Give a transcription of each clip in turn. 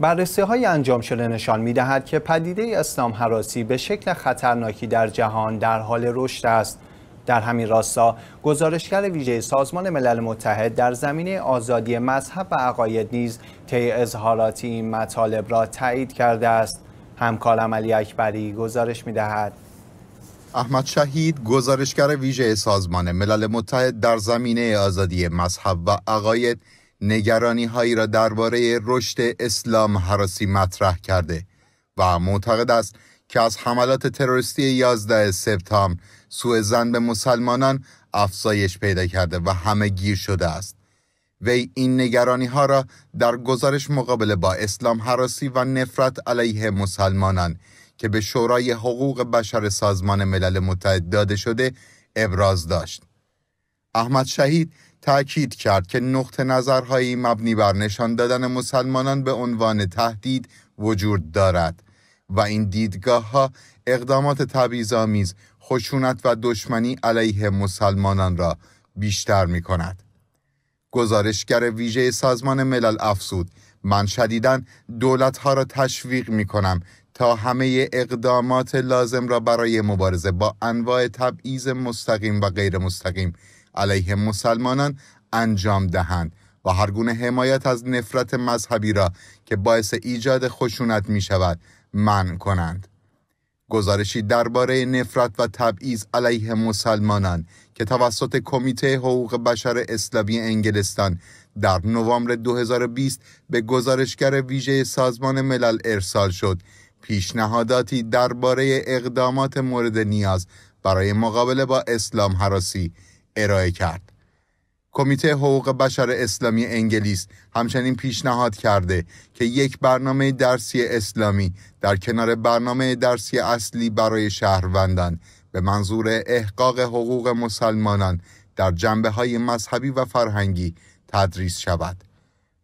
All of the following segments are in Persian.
بررسی های انجام شده نشان می دهد که پدیده اسلام حراسی به شکل خطرناکی در جهان در حال رشد است. در همین راستا گزارشگر ویژه سازمان ملل متحد در زمینه آزادی مذهب و عقاید نیز طی اظهاراتی این مطالب را تایید کرده است همکارم علی اکبری گزارش می دهد. احمد شهید گزارشگر ویژه سازمان ملل متحد در زمینه آزادی مذهب و عقاید نگرانی هایی را درباره رشد اسلام حراسی مطرح کرده و معتقد است که از حملات تروریستی 11 سپتامبر سوء زن به مسلمانان افزایش پیدا کرده و همه گیر شده است وی این نگرانی ها را در گزارش مقابله با اسلام حراسی و نفرت علیه مسلمانان که به شورای حقوق بشر سازمان ملل متحد داده شده ابراز داشت احمد شهید تأکید کرد که نقطه نظرهایی مبنی بر نشان دادن مسلمانان به عنوان تهدید وجود دارد و این دیدگاه ها اقدامات تبعیض‌آمیز، خشونت و دشمنی علیه مسلمانان را بیشتر می کند. گزارشگر ویژه سازمان ملل افزود من شدیدا دولت ها را تشویق می کنم تا همه اقدامات لازم را برای مبارزه با انواع تبعیض مستقیم و غیر مستقیم علیه مسلمانان انجام دهند و هر گونه حمایت از نفرت مذهبی را که باعث ایجاد خشونت می شود منع کنند. گزارشی درباره نفرت و تبعیض علیه مسلمانان که توسط کمیته حقوق بشر اسلامی انگلستان در نوامبر 2020 به گزارشگر ویژه سازمان ملل ارسال شد پیشنهاداتی درباره اقدامات مورد نیاز برای مقابله با اسلام حراسی ارائه کرد. کمیته حقوق بشر اسلامی انگلیس همچنین پیشنهاد کرده که یک برنامه درسی اسلامی در کنار برنامه درسی اصلی برای شهروندان به منظور احقاق حقوق مسلمانان در جنبه های مذهبی و فرهنگی تدریس شود.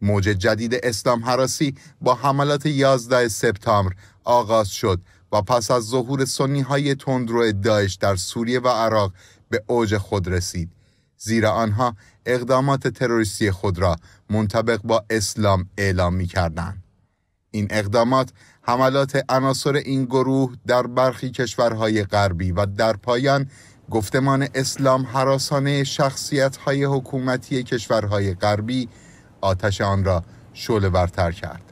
موج جدید اسلام حراسی با حملات 11 سپتامبر آغاز شد و پس از ظهور سنی های تندرو داعش در سوریه و عراق به اوج خود رسید زیرا آنها اقدامات تروریستی خود را منطبق با اسلام اعلام می کردن. این اقدامات حملات عناصر این گروه در برخی کشورهای غربی و در پایان گفتمان اسلام حراسانه های حکومتی کشورهای غربی آتش آن را شعله برتر کرد.